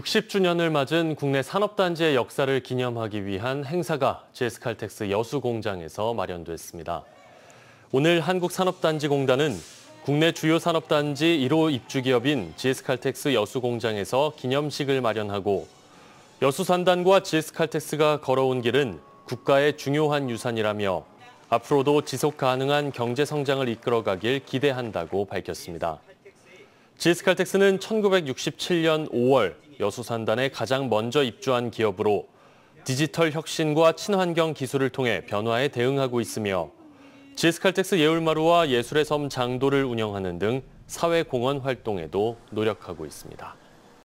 60주년을 맞은 국내 산업단지의 역사를 기념하기 위한 행사가 GS칼텍스 여수공장에서 마련됐습니다. 오늘 한국산업단지공단은 국내 주요 산업단지 1호 입주기업인 GS칼텍스 여수공장에서 기념식을 마련하고 여수산단과 GS칼텍스가 걸어온 길은 국가의 중요한 유산이라며 앞으로도 지속 가능한 경제 성장을 이끌어가길 기대한다고 밝혔습니다. GS칼텍스는 1967년 5월 여수산단에 가장 먼저 입주한 기업으로 디지털 혁신과 친환경 기술을 통해 변화에 대응하고 있으며 g 스칼텍스 예울마루와 예술의 섬 장도를 운영하는 등 사회공헌 활동에도 노력하고 있습니다.